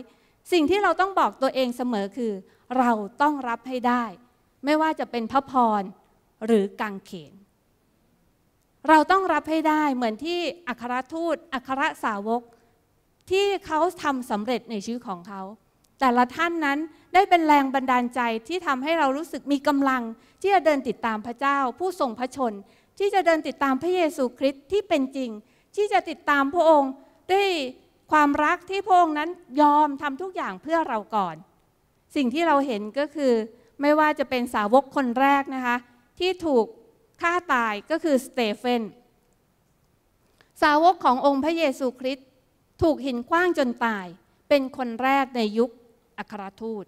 สิ่งที่เราต้องบอกตัวเองเสมอคือ เราต้องรับให้ได้ ไม่ว่าจะเป็นพระพรหรือกังเขน เราต้องรับให้ได้เหมือนที่อัครทูตอัครสาวก ที่เขาทำสำเร็จในชีวิตของเขา แต่ละท่านนั้นได้เป็นแรงบันดาลใจที่ทำให้เรารู้สึกมีกำลัง ที่จะเดินติดตามพระเจ้า ผู้ทรงพระชน ที่จะเดินติดตามพระเยซูคริสต์ที่เป็นจริง ที่จะติดตามพระองค์ด้วยความรักที่พระองค์นั้นยอมทำทุกอย่างเพื่อเราก่อน สิ่งที่เราเห็นก็คือไม่ว่าจะเป็นสาวกคนแรกนะคะ ที่ถูกฆ่าตายก็คือสเตเฟน สาวกขององค์พระเยซูคริสต์ถูกหินคว้างจนตายเป็นคนแรกในยุคอัครทูต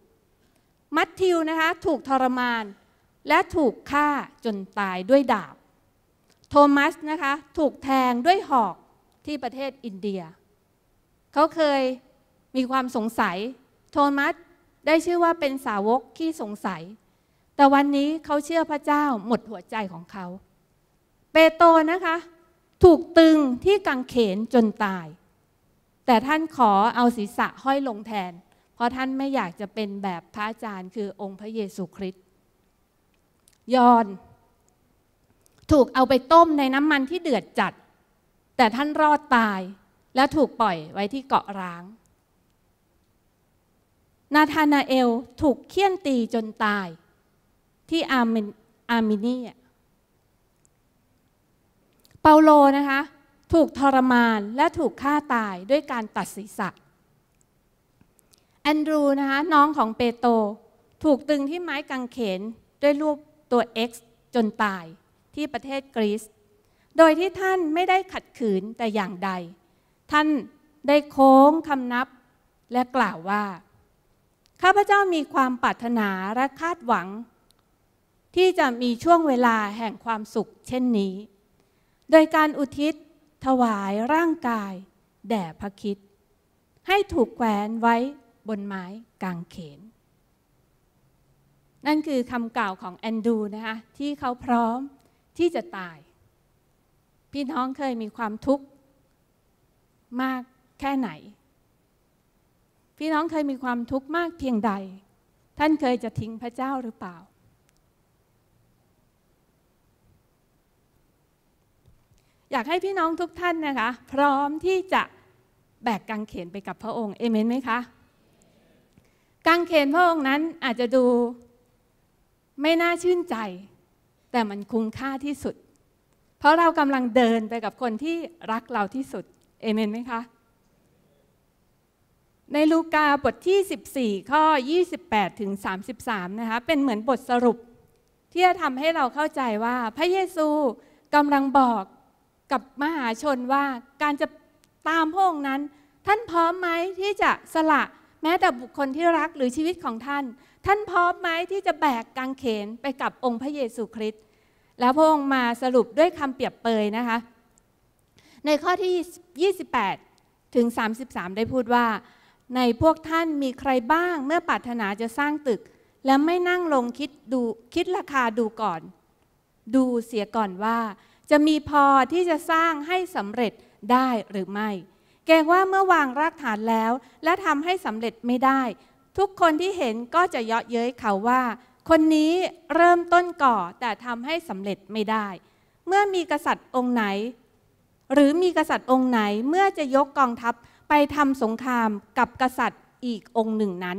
มัทธิวนะคะถูกทรมานและถูกฆ่าจนตายด้วยดาบ โทมัสนะคะถูกแทงด้วยหอกที่ประเทศอินเดียเขาเคยมีความสงสัย โทมัสได้ชื่อว่าเป็นสาวกที่สงสัย แต่วันนี้เขาเชื่อพระเจ้า หมดหัวใจของเขา เปโตรนะคะ ถูกตึงที่กังเขนจนตาย แต่ท่านขอเอาศีรษะห้อยลงแทน เพราะท่านไม่อยากจะเป็นแบบพระอาจารย์คือองค์พระเยซูคริสต์ ยอน ถูกเอาไปต้มในน้ำมันที่เดือดจัด แต่ท่านรอดตายและถูกปล่อยไว้ที่เกาะร้าง นาธานาเอลถูกเคี่ยนตีจนตาย ที่อาร์มิอาร์มินีเปาโลนะคะถูกทรมานและถูกฆ่าตายด้วยการตัดศีรษะแอนดรูนะคะน้องของเปโตถูกตึงที่ไม้กางเขนด้วยรูปตัว X จนตายที่ประเทศกรีซ โดยที่ท่านไม่ได้ขัดขืนแต่อย่างใดท่านได้โค้งคำนับ และกล่าวว่าข้าพเจ้ามีความปรารถนาและคาดหวัง ที่จะมีช่วงเวลาแห่งความสุขเช่นนี้ โดยการอุทิศ ถวายร่างกาย แด่พระคิด ให้ถูกแขวนไว้บนไม้กางเขน นั่นคือคำกล่าวของแอนดูนะคะที่เขาพร้อมที่จะตาย พี่น้องเคยมีความทุกข์มากแค่ไหน พี่น้องเคยมีความทุกข์มากเพียงใด ท่านเคยจะทิ้งพระเจ้าหรือเปล่า อยากให้พี่น้องทุกท่านนะคะ พร้อมที่จะแบกกางเขนไปกับพระองค์ เอเมนไหมคะ กางเขนพระองค์นั้นอาจจะดูไม่น่าชื่นใจ แต่มันคุ้มค่าที่สุด เพราะเรากำลังเดินไปกับคนที่รักเราที่สุดเอเมนไหมคะ ในลูกาบทที่ 14 ข้อ 28ถึง33นะคะเป็นเหมือนบทสรุป ที่จะทำให้เราเข้าใจว่าพระเยซูกำลังบอกกับมหาชนว่าการจะตามพระองค์นั้น ท่านพร้อมไหมที่จะสละแม้แต่บุคคลที่รักหรือชีวิตของท่าน ท่านพร้อมไหมที่จะแบกกางเขนไปกับองค์พระเยซูคริสต์แล้วพระองค์มาสรุปด้วยคำเปรียบเปยนะคะในข้อที่ 28 ถึง 33 ได้พูดว่า ในพวกท่านมีใครบ้างเมื่อปรารถนาจะสร้างตึก และไม่นั่งลงคิดดูคิดราคาดูก่อน ดูเสียก่อนว่า จะมีพอที่จะสร้างให้สำเร็จได้หรือไม่ แกงว่าเมื่อวางรากฐานแล้ว และทำให้สำเร็จไม่ได้ ทุกคนที่เห็นก็จะเยาะเย้ยเขาว่า คนนี้เริ่มต้นก่อแต่ทำให้สำเร็จไม่ได้ เมื่อมีกษัตริย์องค์ไหนหรือมีกษัตริย์องค์ไหนเมื่อจะยกกองทัพไปทำสงครามกับกษัตริย์อีกองค์หนึ่งนั้น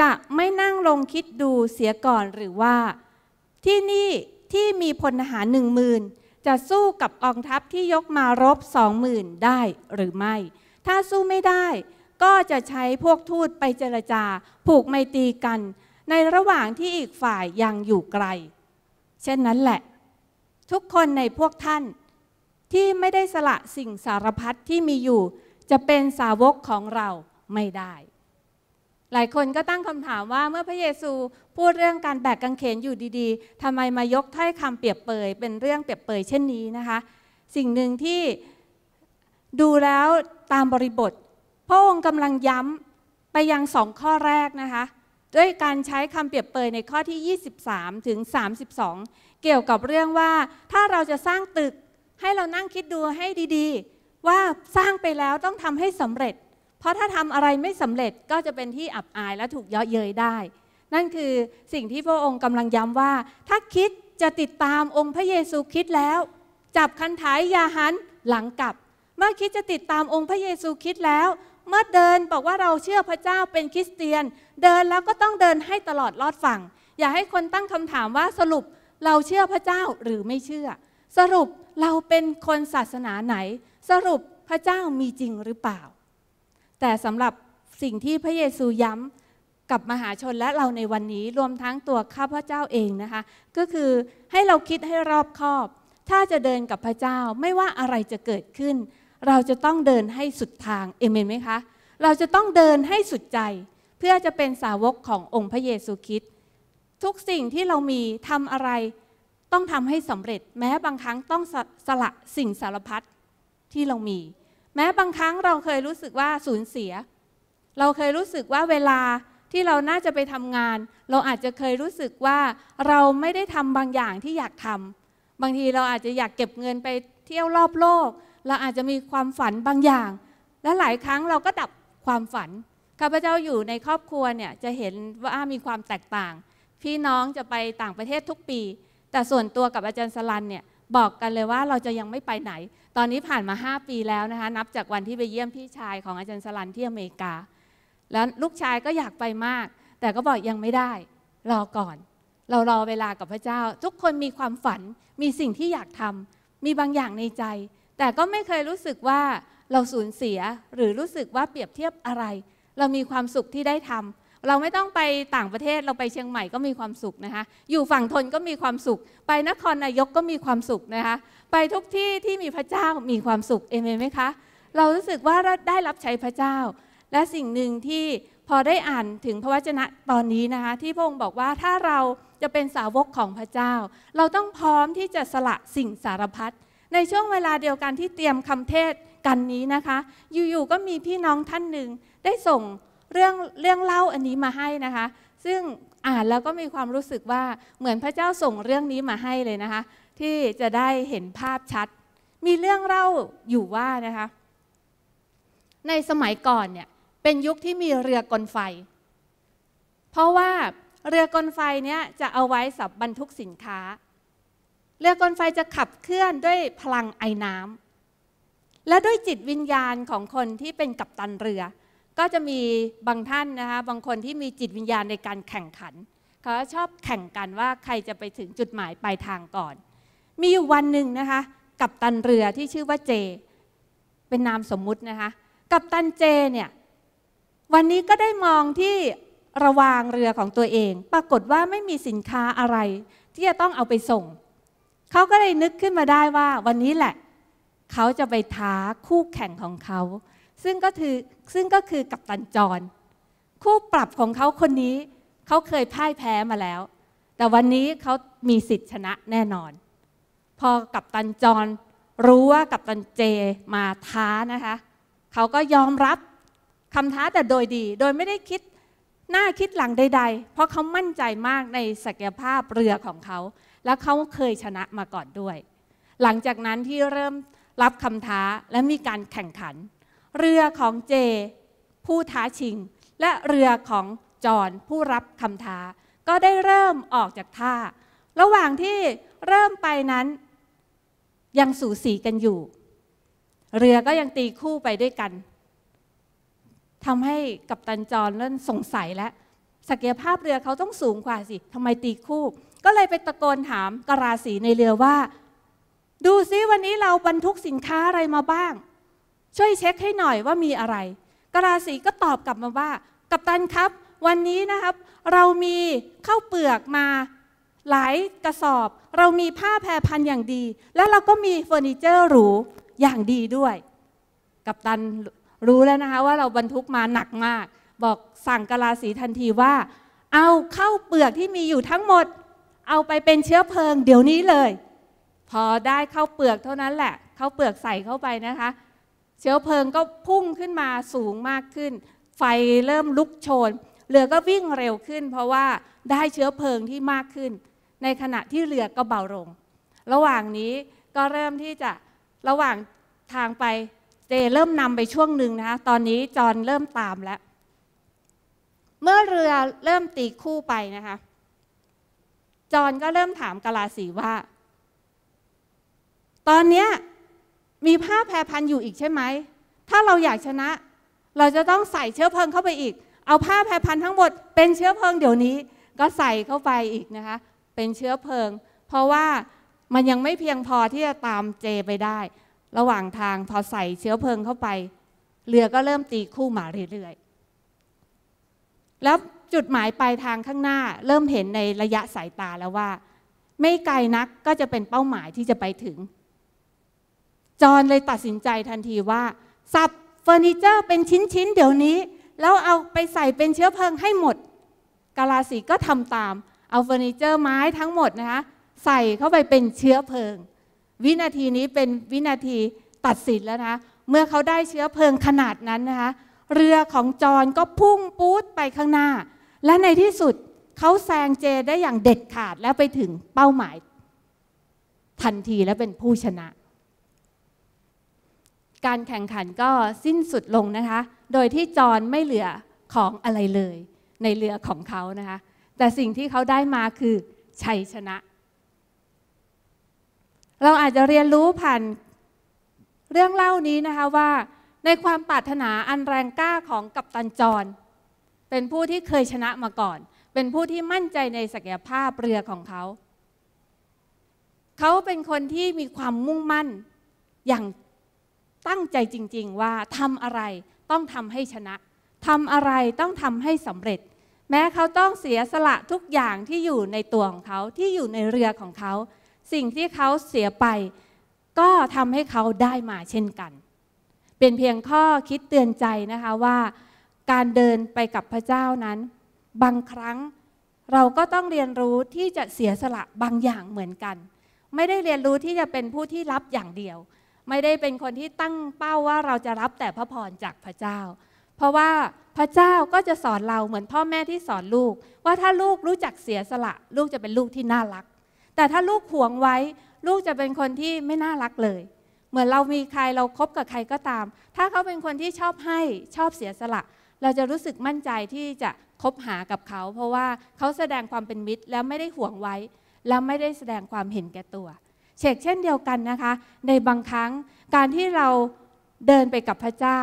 จะไม่นั่งลงคิดดูเสียก่อนหรือว่า ที่นี่ที่มีพลทหารหนึ่งหมื่นจะสู้กับกองทัพที่ยกมารบสองหมื่นได้หรือไม่ ถ้าสู้ไม่ได้ ก็จะใช้พวกทูตไปเจรจา ผูกไมตีกัน ในระหว่างที่อีกฝ่ายยังอยู่ไกล เช่นนั้นแหละ ทุกคนในพวกท่านที่ไม่ได้สละสิ่งสารพัดที่มีอยู่จะเป็นสาวกของเราไม่ได้ หลายคนก็ตั้งคำถามว่าเมื่อพระเยซูพูดเรื่องการแบกกางเขนอยู่ดีๆ ทำไมมายกถ้อยคำเปรียบเปยเป็นเรื่องเปรียบเปยเช่นนี้นะคะ สิ่งหนึ่งที่ดูแล้วตามบริบท พระองค์กำลังย้ำไปยังสองข้อแรกนะคะด้วยการใช้คำเปรียบเปยในข้อที่ 23ถึง32 เกี่ยวกับเรื่องว่าถ้าเราจะสร้างตึกให้เรานั่งคิดดูให้ดีๆ ว่าสร้างไปแล้วต้องทำให้สำเร็จ เพราะถ้าทำอะไรไม่สำเร็จก็จะเป็นที่อับอายและถูกเยาะเย้ยได้ นั่นคือสิ่งที่พระองค์กำลังย้ำว่า ถ้าคิดจะติดตามองค์พระเยซูคิดแล้ว จับคันถายยาหันหลังกลับ เมื่อคิดจะติดตามองค์พระเยซูคิดแล้ว เมื่อเดินบอกว่าเราเชื่อพระเจ้าเป็นคริสเตียน เดินแล้วก็ต้องเดินให้ตลอดรอดฝั่ง อย่าให้คนตั้งคำถามว่าสรุปเราเชื่อพระเจ้าหรือไม่เชื่อ สรุปเราเป็นคนศาสนาไหน สรุปพระเจ้ามีจริงหรือเปล่า แต่สำหรับสิ่งที่พระเยซูย้ำกับมหาชนและเราในวันนี้รวมทั้งตัวข้าพเจ้าเองนะคะ ก็คือให้เราคิดให้รอบคอบ ถ้าจะเดินกับพระเจ้าไม่ว่าอะไรจะเกิดขึ้น เราจะต้องเดินให้สุดทางเอเมนไหมคะเราจะต้องเดินให้สุดใจ เพื่อจะเป็นสาวกขององค์พระเยซูคริสต์ทุกสิ่งที่เรามีทำอะไรต้องทำให้สำเร็จ แม้บางครั้งต้องสสละ สิ่งสารพัดที่เรามี แม้บางครั้งเราเคยรู้สึกว่าสูญเสีย เราเคยรู้สึกว่าเวลาที่เราน่าจะไปทำงาน เราอาจจะเคยรู้สึกว่าเราไม่ได้ทำบางอย่างที่อยากทำบางทีเราอาจจะอยากเก็บเงินไปเที่ยวรอบโลกเราอาจจะมีความฝันบางอย่าง และหลายครั้งเราก็ดับความฝันข้าพเจ้าอยู่ในครอบครัวเนี่ยจะเห็นว่ามีความแตกต่าง พี่น้องจะไปต่างประเทศทุกปีแต่ส่วนตัวกับอาจารย์สลันเนี่ยบอกกันเลยว่าเราจะยังไม่ไปไหน ตอนนี้ผ่านมา 5 ปีแล้วนะคะนับจากวันที่ไปเยี่ยมพี่ชาย ของอาจารย์สลันที่อเมริกา แล้วลูกชายก็อยากไปมาก แต่ก็บอกยังไม่ได้ รอก่อน เรารอเวลากับพระเจ้า ทุกคนมีความฝัน มีสิ่งที่อยากทำมีบางอย่างในใจ แต่ก็ไม่เคยรู้สึกว่าเราสูญเสียหรือรู้สึกว่าเปรียบเทียบอะไร เรามีความสุขที่ได้ทำาเราไม่ต้องไปต่างประเทศเราไปเชียงใหม่ก็มีความสุขนะคะอยู่ฝั่งทนก็มีความสุข ไปนครนายกก็มีความสุขนะคะไปทุกที่ที่มีพระเจ้ามีความสุขเอเมนไหมคะเรารู้สึกว่าเราได้รับใช้พระเจ้า และสิ่งหนึ่งที่พอได้อ่านถึงพระวจนะตอนนี้นะคะที่พระองค์บอกว่าถ้าเราจะเป็นสาวกของพระเจ้า เราต้องพร้อมที่จะสละสิ่งสารพัดในช่วงเวลาเดียวกันที่เตรียมคำเทศกันนี้นะคะ อยู่ๆก็มีพี่น้องท่านหนึ่งได้ส่งเรื่องเรื่องเล่าอันนี้มาให้นะคะ ซึ่งอ่านแล้วก็มีความรู้สึกว่าเหมือนพระเจ้าส่งเรื่องนี้มาให้เลยนะคะที่จะได้เห็นภาพชัด มีเรื่องเล่าอยู่ว่านะคะ ในสมัยก่อนเนี่ยเป็นยุคที่มีเรือกลไฟ เพราะว่าเรือกลไฟเนี่ยจะเอาไว้สับบรรทุกสินค้า เรือกลไฟจะขับเคลื่อนด้วยพลังไอน้ำและด้วยจิตวิญญาณของคนที่เป็นกัปตันเรือก็จะมีบางท่านนะคะบางคนที่มีจิตวิญญาณในการแข่งขัน เขาชอบแข่งกันว่าใครจะไปถึงจุดหมายปลายทางก่อน มีอยู่วันหนึ่งนะคะกับตันเรือที่ชื่อว่าเจ เป็นนามสมมุตินะคะกับตันเจเนี่ยวันนี้ก็ได้มองที่ระวางเรือของตัวเอง ปรากฏว่าไม่มีสินค้าอะไร ที่จะต้องเอาไปส่งเขาก็เลยนึกขึ้นมาได้ว่า วันนี้แหละ เขาจะไปท้าคู่แข่งของเขาซึ่งก็คือซึ่งก็คือกัปตันจอนคู่ปรับของเขาคนนี้ เขาเคยพ่ายแพ้มาแล้ว แต่วันนี้เขามีสิทธิ์ชนะแน่นอน พอกัปตันจอนรู้ว่ากัปตันเจมาท้านะคะ เขาก็ยอมรับคำท้าแต่โดยดี โดยไม่ได้คิดหน้าคิดหลังใด ๆ เพราะเขามั่นใจมากในศักยภาพเรือของเขา และเขาเคยชนะมาก่อนด้วย หลังจากนั้นที่เริ่มรับคำท้าและมีการแข่งขันเรือของเจผู้ท้าชิง และเรือของจอน ผู้รับคำท้า ก็ได้เริ่มออกจากท่า ระหว่างที่เริ่มไปนั้น ยังสูสีกันอยู่ เรือก็ยังตีคู่ไปด้วยกันทำให้กัปตันจอนเริ่มสงสัยแล้วศักยภาพเรือเขาต้องสูงกว่าสิทำไมตีคู่ ก็เลยไปตะโกนถามกราสีในเรือว่า ดูซิวันนี้เราบรรทุกสินค้าอะไรมาบ้างช่วยเช็คให้หน่อยว่ามีอะไร กราศีก็ตอบกลับมาว่า กัปตันครับ วันนี้นะครับ เรามีข้าวเปลือกมาหลายกระสอบ เรามีผ้าแพรพันอย่างดี และเราก็มีเฟอร์นิเจอร์หรูอย่างดีด้วย กัปตันรู้แล้วนะคะว่าเราบรรทุกมาหนักมาก บอกสั่งกราศีทันทีว่า เอาเข้าเปลือกที่มีอยู่ทั้งหมด เอาไปเป็นเชื้อเพลิงเดี๋ยวนี้เลย พอได้เข้าเปลือกเท่านั้นแหละเข้าเปลือกใส่เข้าไปนะคะเชื้อเพลิงก็พุ่งขึ้นมาสูงมากขึ้น ไฟเริ่มลุกโชนเรือก็วิ่งเร็วขึ้น เพราะว่าได้เชื้อเพลิงที่มากขึ้น ในขณะที่เรือก็เบาลงระหว่างนี้ก็เริ่มที่จะระหว่างทางไป เจเริ่มนำไปช่วงหนึ่งนะคะ ตอนนี้จอนเริ่มตามแล้วเมื่อเรือเริ่มตีคู่ไปนะคะ จอนก็เริ่มถามกะลาสีว่า ตอนเนี้ยมีผ้าแพรพันอยู่อีกใช่ไหม ถ้าเราอยากชนะ เราจะต้องใส่เชื้อเพลิงเข้าไปอีก เอาผ้าแพรพันทั้งหมดเป็นเชื้อเพลิงเดี๋ยวนี้ก็ใส่เข้าไปอีกนะคะ เป็นเชื้อเพลิง เพราะว่ามันยังไม่เพียงพอที่จะตามเจไปได้ ระหว่างทางพอใส่เชื้อเพลิงเข้าไป เรือก็เริ่มตีคู่มาเรื่อย ๆ แล้วจุดหมายปลายทางข้างหน้าเริ่มเห็นในระยะสายตาแล้วว่า ไม่ไกลนักก็จะเป็นเป้าหมายที่จะไปถึงจอนเลยตัดสินใจทันทีว่าสับเฟอร์นิเจอร์เป็นชิ้น ๆ เดี๋ยวนี้ แล้วเอาไปใส่เป็นเชื้อเพลิงให้หมด กาลาสีก็ทำตาม เอาเฟอร์นิเจอร์ไม้ทั้งหมดนะคะใส่เข้าไปเป็นเชื้อเพลิงวินาทีนี้เป็นวินาทีตัดสินแล้วนะเมื่อเขาได้เชื้อเพลิงขนาดนั้นนะคะเรือของจอนก็พุ่งปู๊ดไปข้างหน้า และในที่สุดเขาแซงเจได้อย่างเด็ดขาดและไปถึงเป้าหมาย ทันทีและเป็นผู้ชนะการแข่งขันก็สิ้นสุดลงนะคะ โดยที่จอนไม่เหลือของอะไรเลย ในเรือของเขานะคะ แต่สิ่งที่เขาได้มาคือชัยชนะ เราอาจจะเรียนรู้ผ่านเรื่องเล่านี้นะคะว่าในความปรารถนาอันแรงกล้าของกัปตันจอนเป็นผู้ที่เคยชนะมาก่อน เป็นผู้ที่มั่นใจในศักยภาพเรือของเขา เขาเป็นคนที่มีความมุ่งมั่นอย่างตั้งใจจริงๆ ว่าทำอะไรต้องทำให้ชนะทำอะไรต้องทำให้สำเร็จ แม้เขาต้องเสียสละทุกอย่างที่อยู่ในตัวของเขาที่อยู่ในเรือของเขา สิ่งที่เขาเสียไป ก็ทำให้เขาได้มาเช่นกัน เป็นเพียงข้อคิดเตือนใจนะคะว่า การเดินไปกับพระเจ้านั้น บางครั้งเราก็ต้องเรียนรู้ที่จะเสียสละบางอย่างเหมือนกัน ไม่ได้เรียนรู้ที่จะเป็นผู้ที่รับอย่างเดียวไม่ได้เป็นคนที่ตั้งเป้าว่าเราจะรับแต่พระพรจากพระเจ้า เพราะว่าพระเจ้าก็จะสอนเราเหมือนพ่อแม่ที่สอนลูก ว่าถ้าลูกรู้จักเสียสละ ลูกจะเป็นลูกที่น่ารักแต่ถ้าลูกหวงไว้ ลูกจะเป็นคนที่ไม่น่ารักเลย เหมือนเรามีใครเราครบกับใครก็ตาม ถ้าเขาเป็นคนที่ชอบให้ชอบเสียสละ เราจะรู้สึกมั่นใจที่จะคบหากับเขา เพราะว่าเขาแสดงความเป็นมิตรแล้วไม่ได้หวงไว้ และไม่ได้แสดงความเห็นแก่ตัวเชกเช่นเดียวกันนะคะในบางครั้งการที่เราเดินไปกับพระเจ้า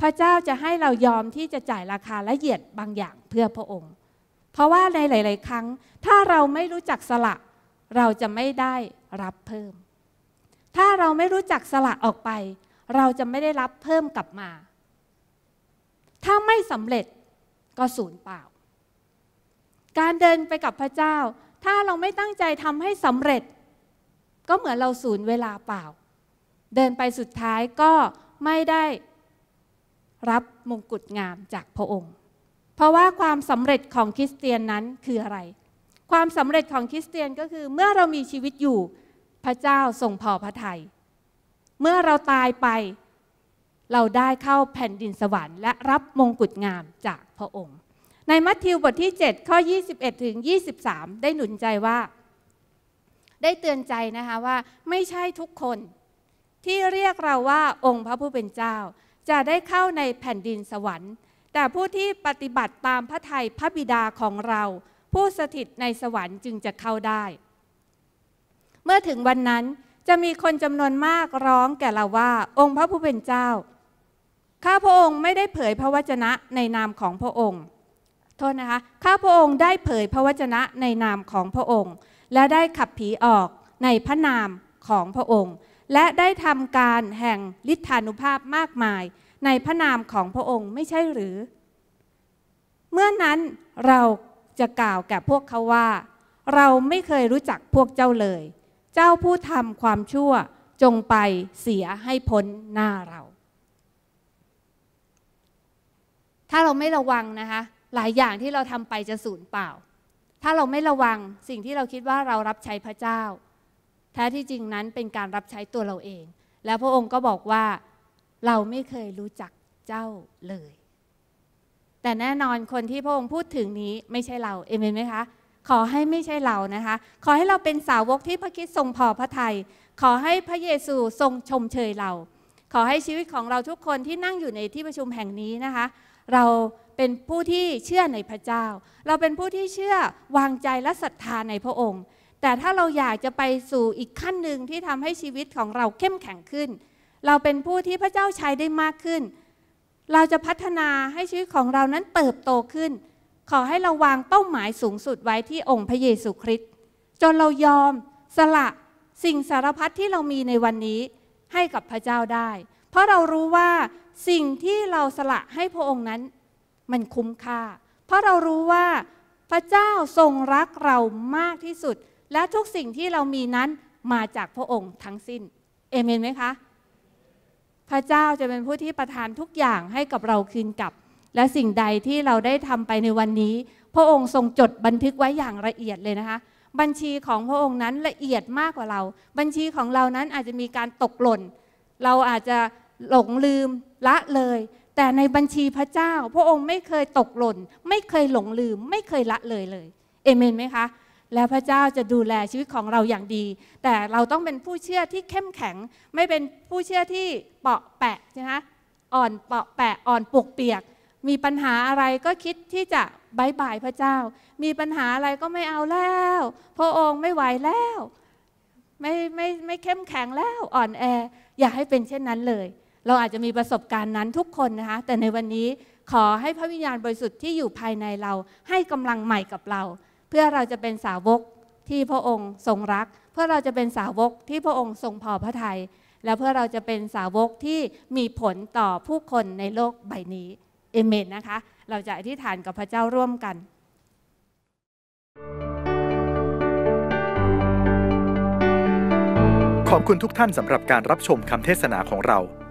พระเจ้าจะให้เรายอมที่จะจ่ายราคาละเอียดบางอย่างเพื่อพระองค์ เพราะว่าในหลาย ๆ ครั้งถ้าเราไม่รู้จักสละ เราจะไม่ได้รับเพิ่ม ถ้าเราไม่รู้จักสละออกไป เราจะไม่ได้รับเพิ่มกลับมา ถ้าไม่สำเร็จก็สูญเปล่า การเดินไปกับพระเจ้า ถ้าเราไม่ตั้งใจทำให้สำเร็จก็เหมือนเราสูญเวลาเปล่า เดินไปสุดท้ายก็ไม่ได้รับมงกุฎงามจากพระองค์ เพราะว่าความสำเร็จของคริสเตียนนั้นคืออะไร ความสำเร็จของคริสเตียนก็คือเมื่อเรามีชีวิตอยู่พระเจ้าทรงพอพระทยัยเมื่อเราตายไปเราได้เข้าแผ่นดินสวรรค์และรับมงกุฎงามจากพระองค์ ในมัทธิวบทที่7ข้อ21 ถึง 23 ได้หนุนใจว่าได้เตือนใจนะคะว่าไม่ใช่ทุกคน ที่เรียกเราว่าองค์พระผู้เป็นเจ้าจะได้เข้าในแผ่นดินสวรรค์ แต่ผู้ที่ปฏิบัติตามพระทัยพระบิดาของเรา ผู้สถิตในสวรรค์จึงจะเข้าได้ เมื่อถึงวันนั้นจะมีคนจำนวนมากร้องแก่เราว่า องค์พระผู้เป็นเจ้า ข้าพระองค์ไม่ได้เผยพระวจนะในนามของพระองค์ โทษนะคะข้าพระองค์ได้เผยพระวจนะในนามของพระองค์และได้ขับผีออกในพระนามของพระองค์ และได้ทำการแห่งฤทธานุภาพมากมาย ในพระนามของพระองค์ไม่ใช่หรือ เมื่อนั้นเราจะกล่าวแก่พวกเขาว่า เราไม่เคยรู้จักพวกเจ้าเลย เจ้าผู้ทำความชั่วจงไปเสียให้พ้นหน้าเรา ถ้าเราไม่ระวังนะคะหลายอย่างที่เราทำไปจะสูญเปล่าถ้าเราไม่ระวังสิ่งที่เราคิดว่าเรารับใช้พระเจ้า แท้ที่จริงนั้นเป็นการรับใช้ตัวเราเอง แล้วพระองค์ก็บอกว่า เราไม่เคยรู้จักเจ้าเลย แต่แน่นอนคนที่พระองค์พูดถึงนี้ไม่ใช่เรา เอเมนไหมคะขอให้ไม่ใช่เรานะคะ ขอให้เราเป็นสาวกที่พระคิดทรงพอพระทยัยขอให้พระเยซูทรงชมเชยเรา ขอให้ชีวิตของเราทุกคนที่นั่งอยู่ในที่ประชุมแห่งนี้นะคะ เราเป็นผู้ที่เชื่อในพระเจ้า เราเป็นผู้ที่เชื่อวางใจและศรัทธาในพระองค์ แต่ถ้าเราอยากจะไปสู่อีกขั้นหนึ่งที่ทำให้ชีวิตของเราเข้มแข็งขึ้น เราเป็นผู้ที่พระเจ้าใช้ได้มากขึ้น เราจะพัฒนาให้ชีวิตของเรานั้นเติบโตขึ้น ขอให้เราวางเป้าหมายสูงสุดไว้ที่องค์พระเยซูคริสต์ จนเรายอมสละสิ่งสารพัดที่เรามีในวันนี้ให้กับพระเจ้าได้ เพราะเรารู้ว่าสิ่งที่เราสละให้พระองค์นั้นมันคุ้มค่า เพราะเรารู้ว่าพระเจ้าทรงรักเรามากที่สุด และทุกสิ่งที่เรามีนั้นมาจากพระองค์ทั้งสิ้นเอเมนไหมคะพระเจ้าจะเป็นผู้ที่ประทานทุกอย่างให้กับเราคืนกลับ และสิ่งใดที่เราได้ทำไปในวันนี้ พระองค์ทรงจดบันทึกไว้อย่างละเอียดเลยนะคะบัญชีของพระองค์นั้นละเอียดมากกว่าเรา บัญชีของเรานั้นอาจจะมีการตกหล่นเราอาจจะหลงลืมละเลยแต่ในบัญชีพระเจ้า พระองค์ไม่เคยตกหล่น ไม่เคยหลงลืมไม่เคยละเลยเลยเอเมนไหมคะแล้วพระเจ้าจะดูแลชีวิตของเราอย่างดี แต่เราต้องเป็นผู้เชื่อที่เข้มแข็ง ไม่เป็นผู้เชื่อที่เปาะแปะใช่ไหมอ่อนเปาะแปะอ่อนปวกเปียก มีปัญหาอะไรก็คิดที่จะบายบายพระเจ้ามีปัญหาอะไรก็ไม่เอาแล้ว พระองค์ไม่ไหวแล้ว ไม่ไม่ไม่เข้มแข็งแล้วอ่อนแอ อย่าให้เป็นเช่นนั้นเลยเราอาจจะมีประสบการณ์นั้นทุกคนนะคะแต่ในวันนี้ขอให้พระวิญญาณบริสุทธิ์ที่อยู่ภายในเราให้กำลังใหม่กับเรา เพื่อเราจะเป็นสาวกที่พระองค์ทรงรัก เพื่อเราจะเป็นสาวกที่พระองค์ทรงพอพระทยัยและเพื่อเราจะเป็นสาวกที่มีผลต่อผู้คนในโลกใบนี้เอเมนนะคะ เราจะอธิษฐานกับพระเจ้าร่วมกัน ขอบคุณทุกท่านสำหรับการรับชมคำเทศนาของเรา